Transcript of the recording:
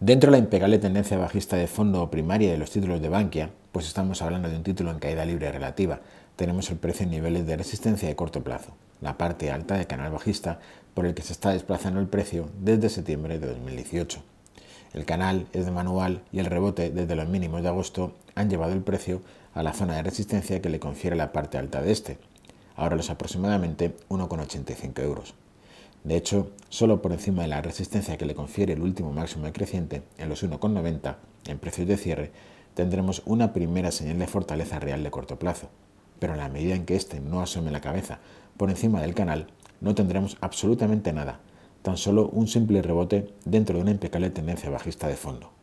Dentro de la impecable tendencia bajista de fondo primaria de los títulos de Bankia, pues estamos hablando de un título en caída libre relativa. Tenemos el precio en niveles de resistencia de corto plazo, la parte alta del canal bajista por el que se está desplazando el precio desde septiembre de 2018. El canal es de manual y el rebote desde los mínimos de agosto han llevado el precio a la zona de resistencia que le confiere la parte alta de este, ahora los aproximadamente 1,85 euros. De hecho, solo por encima de la resistencia que le confiere el último máximo creciente, en los 1,90, en precios de cierre, tendremos una primera señal de fortaleza real de corto plazo. Pero en la medida en que éste no asome la cabeza por encima del canal, no tendremos absolutamente nada, tan solo un simple rebote dentro de una impecable tendencia bajista de fondo.